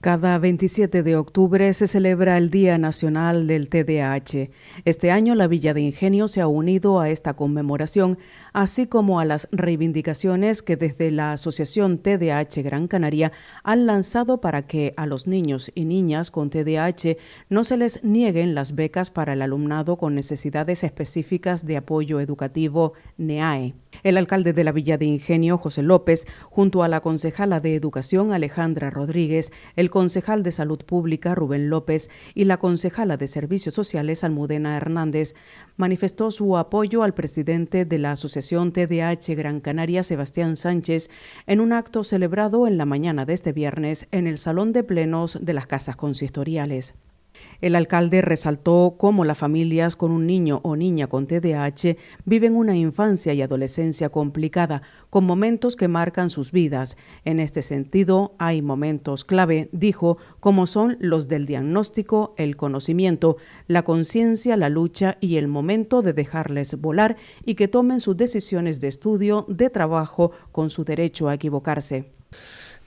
Cada 27 de octubre se celebra el Día Nacional del TDAH. Este año la Villa de Ingenio se ha unido a esta conmemoración así como a las reivindicaciones que desde la Asociación TDH Gran Canaria han lanzado para que a los niños y niñas con TDH no se les nieguen las becas para el alumnado con necesidades específicas de apoyo educativo NEAE. E. El alcalde de la Villa de Ingenio, José López, junto a la concejala de Educación, Alejandra Rodríguez, el concejal de Salud Pública, Rubén López, y la concejala de Servicios Sociales, Almudena Hernández, manifestó su apoyo al presidente de la Asociación TDH Gran Canaria Sebastián Sánchez en un acto celebrado en la mañana de este viernes en el Salón de Plenos de las Casas Consistoriales. El alcalde resaltó cómo las familias con un niño o niña con TDAH viven una infancia y adolescencia complicada, con momentos que marcan sus vidas. En este sentido, hay momentos clave, dijo, como son los del diagnóstico, el conocimiento, la conciencia, la lucha y el momento de dejarles volar y que tomen sus decisiones de estudio, de trabajo, con su derecho a equivocarse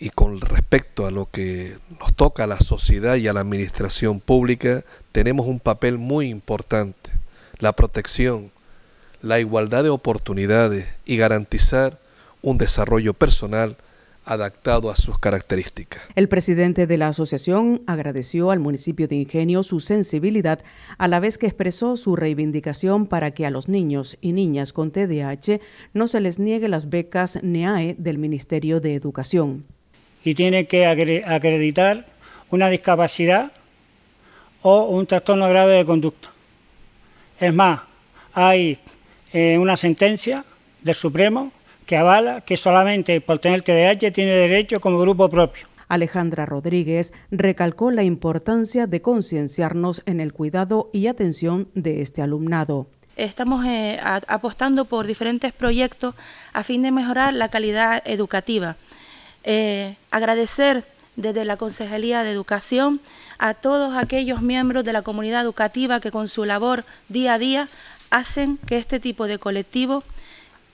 y con respecto a lo que nos toca a la sociedad y a la administración pública, tenemos un papel muy importante, la protección, la igualdad de oportunidades y garantizar un desarrollo personal adaptado a sus características. El presidente de la asociación agradeció al municipio de Ingenio su sensibilidad, a la vez que expresó su reivindicación para que a los niños y niñas con TDAH no se les niegue las becas NEAE del Ministerio de Educación y tiene que acreditar una discapacidad o un trastorno grave de conducta. Es más, hay eh, una sentencia del Supremo que avala que solamente por tener TDAH tiene derecho como grupo propio. Alejandra Rodríguez recalcó la importancia de concienciarnos en el cuidado y atención de este alumnado. Estamos eh, apostando por diferentes proyectos a fin de mejorar la calidad educativa. Eh, agradecer desde la Consejería de Educación a todos aquellos miembros de la comunidad educativa que con su labor día a día hacen que este tipo de colectivo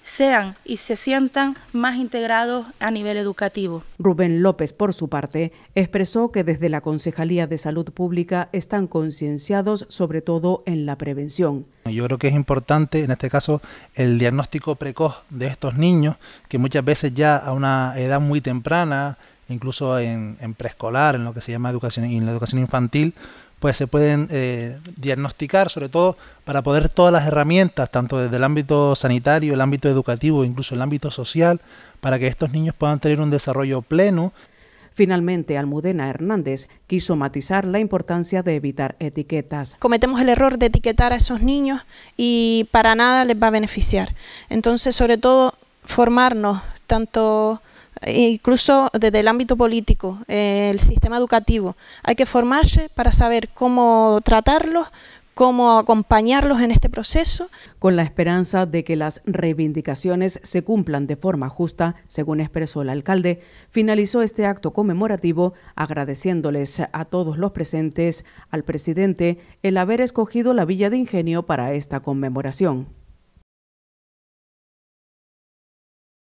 sean y se sientan más integrados a nivel educativo. Rubén López, por su parte, expresó que desde la Concejalía de Salud Pública están concienciados sobre todo en la prevención. Yo creo que es importante, en este caso, el diagnóstico precoz de estos niños, que muchas veces ya a una edad muy temprana, incluso en, preescolar, en lo que se llama educación, en la educación infantil, pues se pueden eh, diagnosticar, sobre todo para poder todas las herramientas, tanto desde el ámbito sanitario, el ámbito educativo, incluso el ámbito social, para que estos niños puedan tener un desarrollo pleno. Finalmente, Almudena Hernández quiso matizar la importancia de evitar etiquetas. Cometemos el error de etiquetar a esos niños y para nada les va a beneficiar. Entonces, sobre todo, formarnos tanto incluso desde el ámbito político, eh, el sistema educativo. Hay que formarse para saber cómo tratarlos, cómo acompañarlos en este proceso. Con la esperanza de que las reivindicaciones se cumplan de forma justa, según expresó el alcalde, finalizó este acto conmemorativo agradeciéndoles a todos los presentes, al presidente, el haber escogido la Villa de Ingenio para esta conmemoración.